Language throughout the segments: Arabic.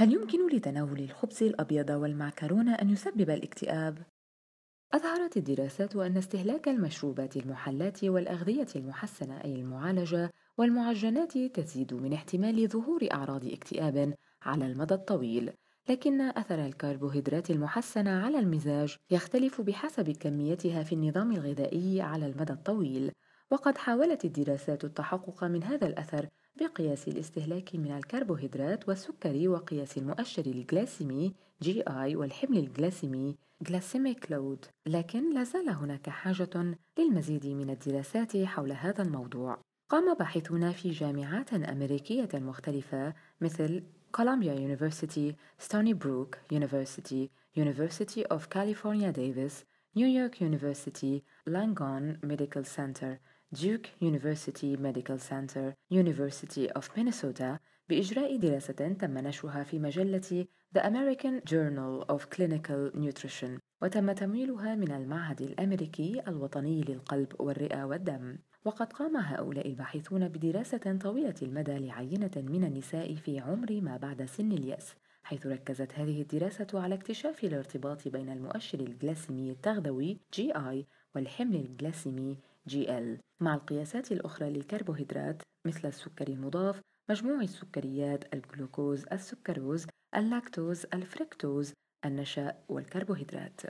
هل يمكن لتناول الخبز الأبيض والمعكرونة أن يسبب الاكتئاب؟ أظهرت الدراسات أن استهلاك المشروبات المحلات والأغذية المحسنة أي المعالجة والمعجنات تزيد من احتمال ظهور أعراض اكتئاب على المدى الطويل، لكن أثر الكربوهيدرات المحسنة على المزاج يختلف بحسب كميتها في النظام الغذائي على المدى الطويل، وقد حاولت الدراسات التحقق من هذا الأثر بقياس الاستهلاك من الكربوهيدرات والسكري وقياس المؤشر الجلاسيمي جي آي والحمل الجلاسيمي جلاسيميك load لكن لا زال هناك حاجة للمزيد من الدراسات حول هذا الموضوع قام باحثون في جامعات أمريكية مختلفة مثل كولومبيا يونيفرسيتي، ستوني بروك يونيفرسيتي، يونيفرسيتي أوف كاليفورنيا ديفيس، نيويورك يونيفرسيتي، لانغون ميديكال سنتر، Duke University Medical Center University of Minnesota بإجراء دراسة تم نشرها في مجلة The American Journal of Clinical Nutrition وتم تمويلها من المعهد الأمريكي الوطني للقلب والرئة والدم وقد قام هؤلاء الباحثون بدراسة طويلة المدى لعينة من النساء في عمر ما بعد سن اليأس حيث ركزت هذه الدراسة على اكتشاف الارتباط بين المؤشر الجلاسيمي التغذوي GI والحمل الجلاسيمي GL مع القياسات الأخرى للكربوهيدرات مثل السكر المضاف مجموع السكريات الجلوكوز السكروز اللاكتوز الفركتوز النشا والكربوهيدرات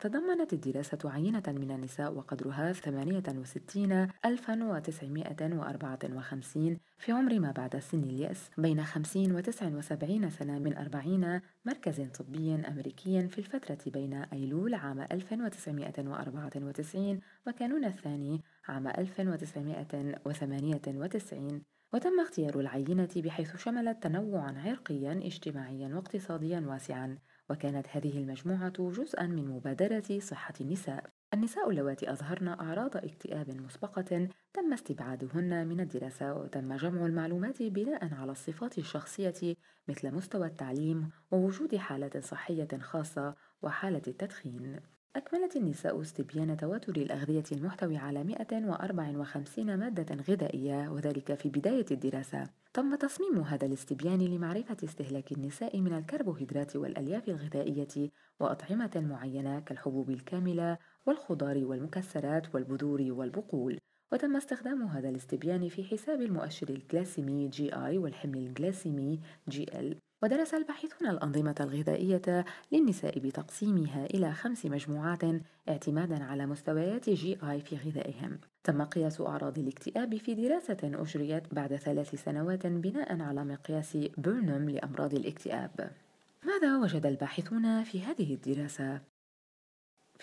تضمنت الدراسة عينة من النساء وقدرها 68954 في عمر ما بعد سن اليأس بين 50 و 79 سنة من 40 مركز طبي أمريكي في الفترة بين أيلول عام 1994 وكانون الثاني عام 1998 وتم اختيار العينة بحيث شملت تنوعا عرقيا اجتماعيا واقتصاديا واسعا وكانت هذه المجموعة جزءا من مبادرة صحة النساء النساء اللواتي أظهرن أعراض اكتئاب مسبقة تم استبعادهن من الدراسة وتم جمع المعلومات بناء على الصفات الشخصية مثل مستوى التعليم ووجود حالة صحية خاصة وحالة التدخين أكملت النساء استبيان تواتر الأغذية المحتوي على 154 مادة غذائية وذلك في بداية الدراسة. تم تصميم هذا الاستبيان لمعرفة استهلاك النساء من الكربوهيدرات والألياف الغذائية وأطعمة معينة كالحبوب الكاملة والخضار والمكسرات والبذور والبقول. وتم استخدام هذا الاستبيان في حساب المؤشر الجلاسيمي جي آي والحمل الجلاسيمي جي ال ودرس الباحثون الأنظمة الغذائية للنساء بتقسيمها إلى خمس مجموعات اعتمادا على مستويات جي آي في غذائهم تم قياس أعراض الاكتئاب في دراسة أجريت بعد ثلاث سنوات بناء على مقياس بيرنم لأمراض الاكتئاب ماذا وجد الباحثون في هذه الدراسة؟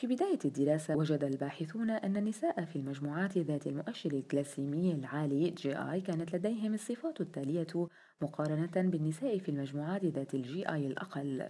في بداية الدراسة وجد الباحثون أن النساء في المجموعات ذات المؤشر الجلاسيمي العالي جي آي كانت لديهم الصفات التالية مقارنة بالنساء في المجموعات ذات الجي آي الأقل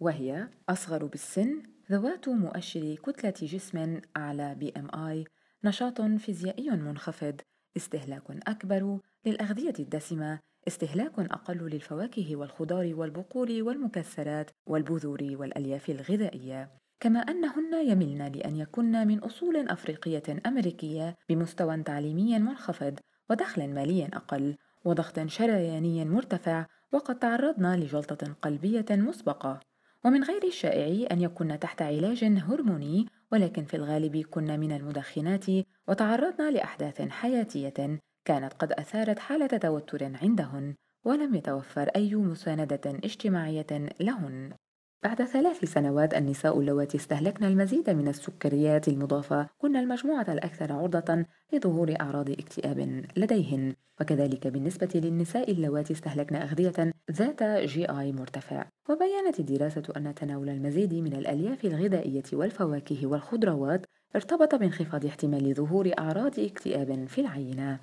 وهي أصغر بالسن ذوات مؤشر كتلة جسم أعلى بي ام آي نشاط فيزيائي منخفض استهلاك أكبر للأغذية الدسمة استهلاك أقل للفواكه والخضار والبقول والمكسرات والبذور والألياف الغذائية كما أنهن يملن لأن يكن من أصول أفريقية أمريكية بمستوى تعليمي منخفض ودخل مالي أقل وضغط شرياني مرتفع وقد تعرضن لجلطة قلبية مسبقة ومن غير الشائع أن يكن تحت علاج هرموني ولكن في الغالب كن من المدخنات وتعرضن لأحداث حياتية كانت قد أثارت حالة توتر عندهن ولم يتوفر أي مساندة اجتماعية لهن بعد ثلاث سنوات النساء اللواتي استهلكن المزيد من السكريات المضافة كن المجموعة الأكثر عرضة لظهور أعراض اكتئاب لديهن وكذلك بالنسبة للنساء اللواتي استهلكن أغذية ذات جي آي مرتفع وبينت الدراسة أن تناول المزيد من الألياف الغذائية والفواكه والخضروات ارتبط بانخفاض احتمال ظهور أعراض اكتئاب في العينة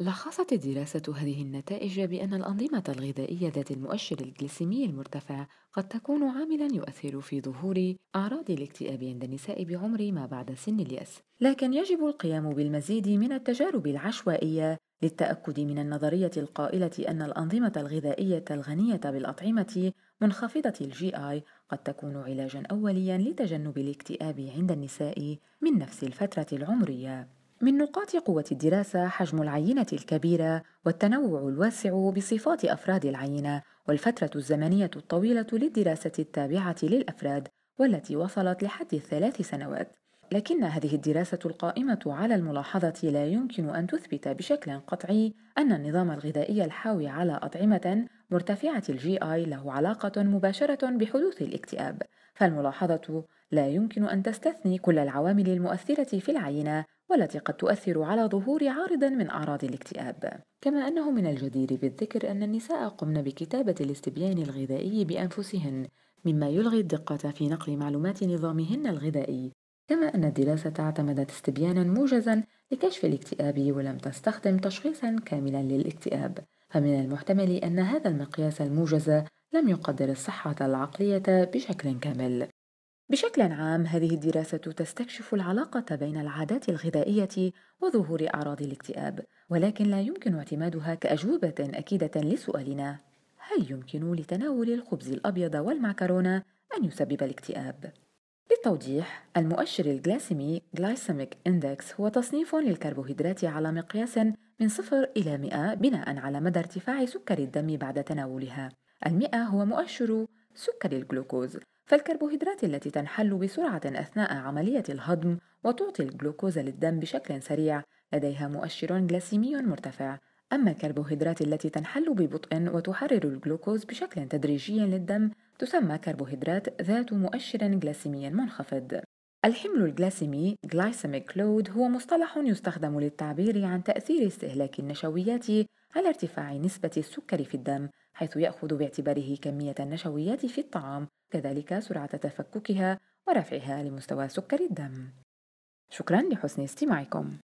لخصت الدراسة هذه النتائج بأن الأنظمة الغذائية ذات المؤشر الجليسيمي المرتفع قد تكون عاملا يؤثر في ظهور أعراض الاكتئاب عند النساء بعمر ما بعد سن اليأس، لكن يجب القيام بالمزيد من التجارب العشوائية للتأكد من النظرية القائلة أن الأنظمة الغذائية الغنية بالأطعمة منخفضة الجي آي قد تكون علاجا أوليا لتجنب الاكتئاب عند النساء من نفس الفترة العمرية. من نقاط قوة الدراسة حجم العينة الكبيرة والتنوع الواسع بصفات أفراد العينة والفترة الزمنية الطويلة للدراسة التابعة للأفراد والتي وصلت لحد الثلاث سنوات. لكن هذه الدراسة القائمة على الملاحظة لا يمكن أن تثبت بشكل قطعي أن النظام الغذائي الحاوي على أطعمة مرتفعة الجي آي له علاقة مباشرة بحدوث الاكتئاب، فالملاحظة لا يمكن أن تستثني كل العوامل المؤثرة في العينة والتي قد تؤثر على ظهور عارض من أعراض الاكتئاب كما أنه من الجدير بالذكر أن النساء قمن بكتابة الاستبيان الغذائي بأنفسهن مما يلغي الدقة في نقل معلومات نظامهن الغذائي كما أن الدراسة اعتمدت استبيانا موجزا لكشف الاكتئاب ولم تستخدم تشخيصا كاملا للاكتئاب فمن المحتمل أن هذا المقياس الموجز لم يقدر الصحة العقلية بشكل كامل بشكل عام هذه الدراسة تستكشف العلاقة بين العادات الغذائية وظهور أعراض الاكتئاب، ولكن لا يمكن اعتمادها كأجوبة أكيدة لسؤالنا: هل يمكن لتناول الخبز الأبيض والمعكرونة أن يسبب الاكتئاب؟ للتوضيح، المؤشر الجلاسيمي Glycemic Index هو تصنيف للكربوهيدرات على مقياس من 0 إلى 100 بناء على مدى ارتفاع سكر الدم بعد تناولها. المئة هو مؤشر سكر الجلوكوز فالكربوهيدرات التي تنحل بسرعة أثناء عملية الهضم وتعطي الجلوكوز للدم بشكل سريع لديها مؤشر جلاسيمي مرتفع أما الكربوهيدرات التي تنحل ببطء وتحرر الجلوكوز بشكل تدريجي للدم تسمى كربوهيدرات ذات مؤشر جلاسيمي منخفض الحمل الجلاسيمي glycemic load هو مصطلح يستخدم للتعبير عن تأثير استهلاك النشويات على ارتفاع نسبة السكر في الدم حيث يأخذ باعتباره كمية النشويات في الطعام كذلك سرعة تفككها ورفعها لمستوى سكر الدم شكرا لحسن استماعكم